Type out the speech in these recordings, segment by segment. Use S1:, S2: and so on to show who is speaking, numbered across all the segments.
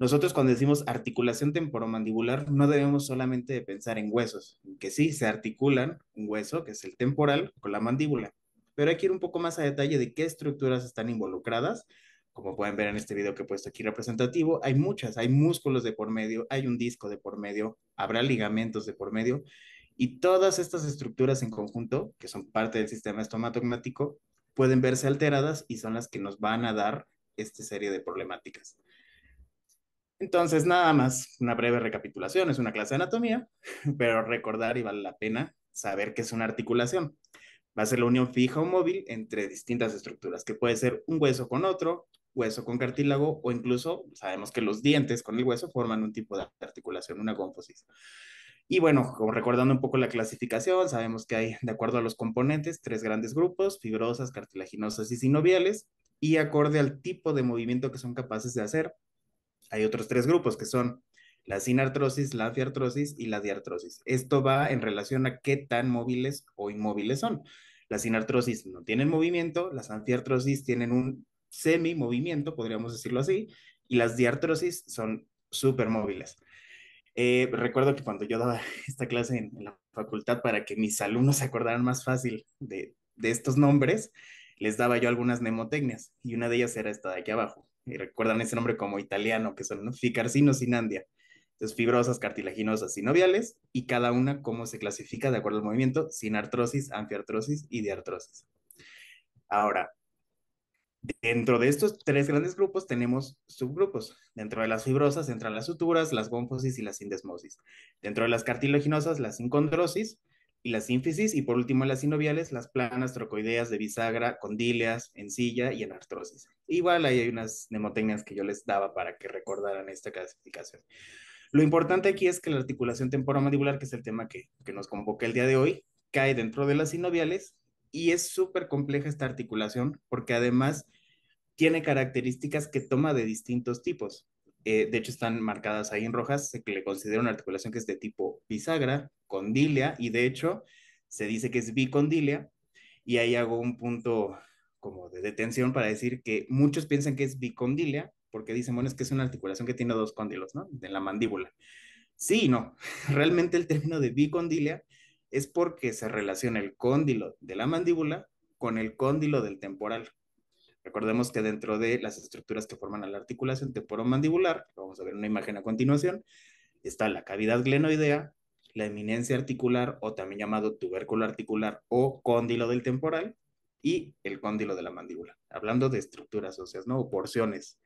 S1: Nosotros cuando decimos articulación temporomandibular no debemos solamente pensar en huesos, que sí se articulan un hueso, que es el temporal, con la mandíbula. Pero hay que ir un poco más a detalle de qué estructuras están involucradas. Como pueden ver en este video que he puesto aquí representativo, hay muchas, hay músculos de por medio, hay un disco de por medio, habrá ligamentos de por medio y todas estas estructuras en conjunto, que son parte del sistema estomatognático, pueden verse alteradas y son las que nos van a dar esta serie de problemáticas. Entonces, nada más, una breve recapitulación, es una clase de anatomía, pero recordar y vale la pena saber que es una articulación. Va a ser la unión fija o móvil entre distintas estructuras, que puede ser un hueso con otro, hueso con cartílago o incluso sabemos que los dientes con el hueso forman un tipo de articulación, una gónfosis. Y bueno, recordando un poco la clasificación, sabemos que hay, de acuerdo a los componentes, tres grandes grupos, fibrosas, cartilaginosas y sinoviales, y acorde al tipo de movimiento que son capaces de hacer, hay otros tres grupos que son la sinartrosis, la anfiartrosis y la diartrosis. Esto va en relación a qué tan móviles o inmóviles son. La sinartrosis no tienen movimiento, las anfiartrosis tienen un semi-movimiento, podríamos decirlo así, y las diartrosis son súper móviles. Eh, recuerdo que cuando yo daba esta clase en, la facultad para que mis alumnos se acordaran más fácil de, estos nombres, les daba yo algunas mnemotecnias y una de ellas era esta de aquí abajo, y recuerdan ese nombre como italiano, que son ficarcino sin Entonces, fibrosas, cartilaginosas, sinoviales, y cada una cómo se clasifica de acuerdo al movimiento, sin artrosis, anfiartrosis y diartrosis. Ahora, dentro de estos tres grandes grupos tenemos subgrupos. Dentro de las fibrosas entran las suturas, las gonfosis y las sindesmosis Dentro de las cartilaginosas, las sincondrosis y la sínfisis, y por último las sinoviales, las planas, trocoideas, de bisagra, en silla y en artrosis. Igual ahí hay unas nemotecnias que yo les daba para que recordaran esta clasificación. Lo importante aquí es que la articulación temporomandibular, que es el tema que, que nos convoca el día de hoy, cae dentro de las sinoviales y es súper compleja esta articulación porque además tiene características que toma de distintos tipos. Eh, de hecho, están marcadas ahí en rojas. Se le considera una articulación que es de tipo bisagra, condilia, y de hecho se dice que es bicondilia. Y ahí hago un punto como de detención para decir que muchos piensan que es bicondilia, porque dicen, bueno, es que es una articulación que tiene dos cóndilos, ¿no? De la mandíbula. Sí no. Realmente el término de bicondilia es porque se relaciona el cóndilo de la mandíbula con el cóndilo del temporal. Recordemos que dentro de las estructuras que forman la articulación temporomandibular, vamos a ver una imagen a continuación, está la cavidad glenoidea, la eminencia articular o también llamado tubérculo articular o cóndilo del temporal y el cóndilo de la mandíbula. Hablando de estructuras óseas, ¿no? O porciones,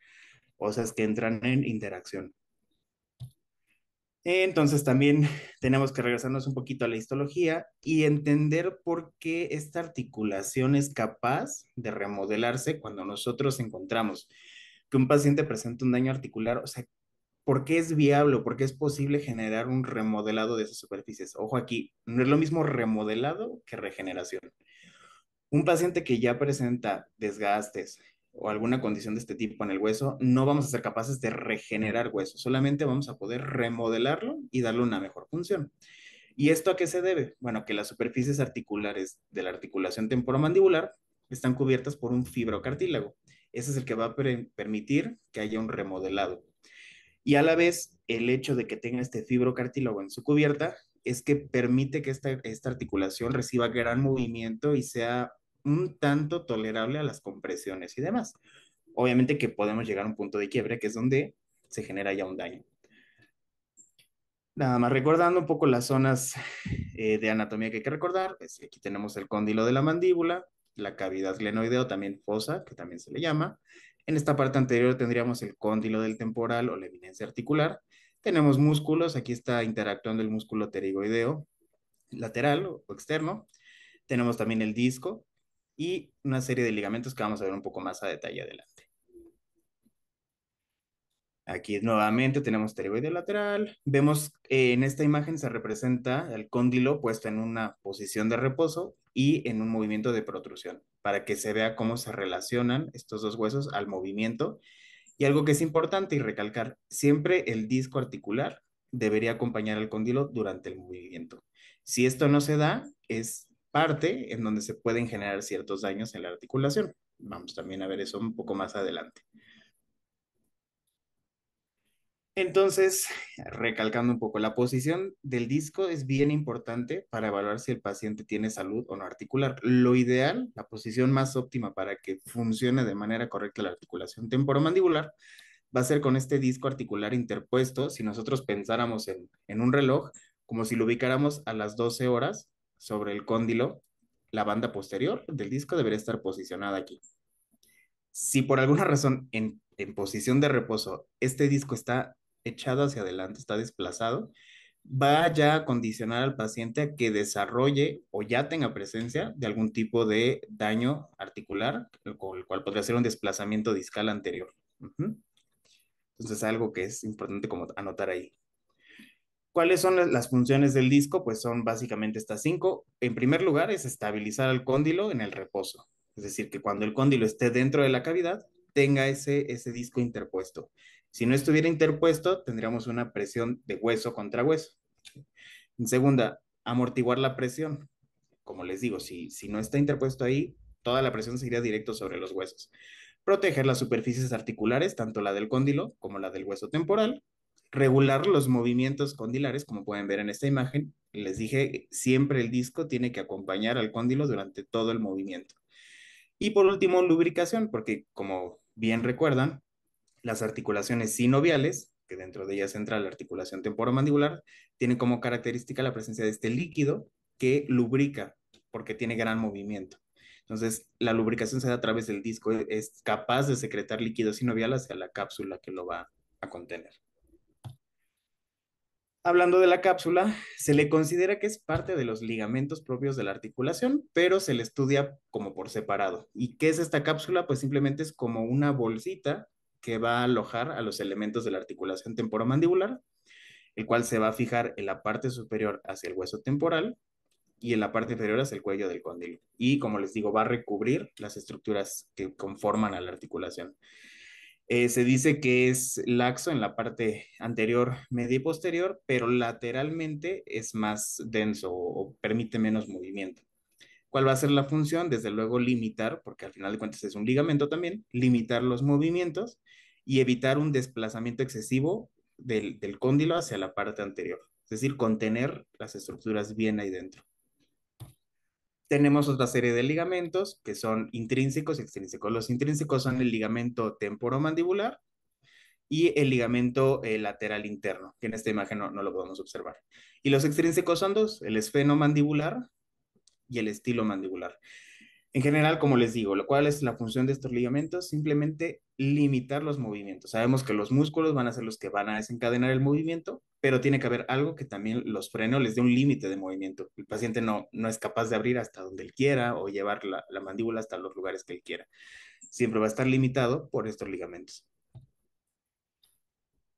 S1: óseas que entran en interacción. Entonces también tenemos que regresarnos un poquito a la histología y entender por qué esta articulación es capaz de remodelarse cuando nosotros encontramos que un paciente presenta un daño articular, o sea, por qué es viable, por qué es posible generar un remodelado de esas superficies. Ojo aquí, no es lo mismo remodelado que regeneración. Un paciente que ya presenta desgastes, o alguna condición de este tipo en el hueso, no vamos a ser capaces de regenerar hueso, solamente vamos a poder remodelarlo y darle una mejor función. ¿Y esto a qué se debe? Bueno, que las superficies articulares de la articulación temporomandibular están cubiertas por un fibrocartílago. Ese es el que va a permitir que haya un remodelado. Y a la vez, el hecho de que tenga este fibrocartílago en su cubierta es que permite que esta, esta articulación reciba gran movimiento y sea un tanto tolerable a las compresiones y demás. Obviamente que podemos llegar a un punto de quiebre, que es donde se genera ya un daño. Nada más recordando un poco las zonas eh, de anatomía que hay que recordar, aquí tenemos el cóndilo de la mandíbula, la cavidad glenoidea también fosa, que también se le llama. En esta parte anterior tendríamos el cóndilo del temporal o la evidencia articular. Tenemos músculos, aquí está interactuando el músculo pterigoideo lateral o externo. Tenemos también el disco, y una serie de ligamentos que vamos a ver un poco más a detalle adelante. Aquí nuevamente tenemos teroide lateral. Vemos eh, en esta imagen se representa el cóndilo puesto en una posición de reposo y en un movimiento de protrusión, para que se vea cómo se relacionan estos dos huesos al movimiento. Y algo que es importante y recalcar, siempre el disco articular debería acompañar al cóndilo durante el movimiento. Si esto no se da, es parte en donde se pueden generar ciertos daños en la articulación. Vamos también a ver eso un poco más adelante. Entonces, recalcando un poco, la posición del disco es bien importante para evaluar si el paciente tiene salud o no articular. Lo ideal, la posición más óptima para que funcione de manera correcta la articulación temporomandibular, va a ser con este disco articular interpuesto. Si nosotros pensáramos en, en un reloj, como si lo ubicáramos a las 12 horas, sobre el cóndilo, la banda posterior del disco debería estar posicionada aquí. Si por alguna razón en, posición de reposo este disco está echado hacia adelante, está desplazado, va ya a condicionar al paciente a que desarrolle o ya tenga presencia de algún tipo de daño articular, el cual podría ser un desplazamiento discal anterior. Entonces, es algo que es importante como anotar ahí. ¿Cuáles son las funciones del disco? Pues son básicamente estas cinco. En primer lugar, es estabilizar al cóndilo en el reposo. Es decir, que cuando el cóndilo esté dentro de la cavidad, tenga ese, ese disco interpuesto. Si no estuviera interpuesto, tendríamos una presión de hueso contra hueso. En segunda, amortiguar la presión. Como les digo, si, si no está interpuesto ahí, toda la presión seguiría iría directo sobre los huesos. Proteger las superficies articulares, tanto la del cóndilo como la del hueso temporal regular los movimientos condilares, como pueden ver en esta imagen. Les dije, siempre el disco tiene que acompañar al cóndilo durante todo el movimiento. Y por último, lubricación, porque como bien recuerdan, las articulaciones sinoviales, que dentro de ellas entra la articulación temporomandibular, tienen como característica la presencia de este líquido que lubrica, porque tiene gran movimiento. Entonces, la lubricación se da a través del disco, es capaz de secretar líquido sinovial hacia la cápsula que lo va a contener. Hablando de la cápsula, se le considera que es parte de los ligamentos propios de la articulación, pero se le estudia como por separado. ¿Y qué es esta cápsula? Pues simplemente es como una bolsita que va a alojar a los elementos de la articulación temporomandibular, el cual se va a fijar en la parte superior hacia el hueso temporal y en la parte inferior hacia el cuello del cóndilo. Y como les digo, va a recubrir las estructuras que conforman a la articulación. Eh, se dice que es laxo en la parte anterior, media y posterior, pero lateralmente es más denso o permite menos movimiento. ¿Cuál va a ser la función? Desde luego limitar, porque al final de cuentas es un ligamento también, limitar los movimientos y evitar un desplazamiento excesivo del, del cóndilo hacia la parte anterior, es decir, contener las estructuras bien ahí dentro tenemos otra serie de ligamentos que son intrínsecos y extrínsecos. Los intrínsecos son el ligamento temporomandibular y el ligamento eh, lateral interno, que en esta imagen no, lo podemos observar. Y los extrínsecos son dos, el esfenomandibular y el estilo mandibular. En general, como les digo, lo cual es la función de estos ligamentos, simplemente limitar los movimientos. Sabemos que los músculos van a ser los que van a desencadenar el movimiento, pero tiene que haber algo que también los frene les dé un límite de movimiento. El paciente no, no es capaz de abrir hasta donde él quiera o llevar la, la mandíbula hasta los lugares que él quiera. Siempre va a estar limitado por estos ligamentos.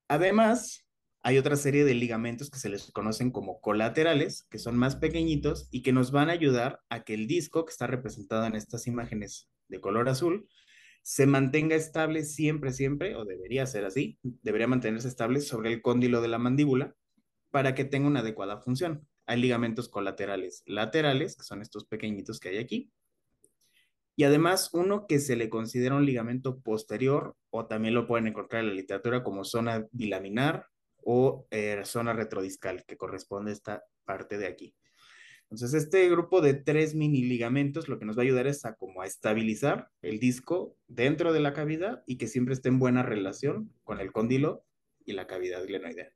S1: Además, hay otra serie de ligamentos que se les conocen como colaterales, que son más pequeñitos y que nos van a ayudar a que el disco que está representado en estas imágenes de color azul se mantenga estable siempre, siempre, o debería ser así, debería mantenerse estable sobre el cóndilo de la mandíbula para que tenga una adecuada función. Hay ligamentos colaterales laterales, que son estos pequeñitos que hay aquí, y además uno que se le considera un ligamento posterior o también lo pueden encontrar en la literatura como zona bilaminar o eh, zona retrodiscal, que corresponde a esta parte de aquí. Entonces, este grupo de tres mini ligamentos lo que nos va a ayudar es a como a estabilizar el disco dentro de la cavidad y que siempre esté en buena relación con el cóndilo y la cavidad glenoidea.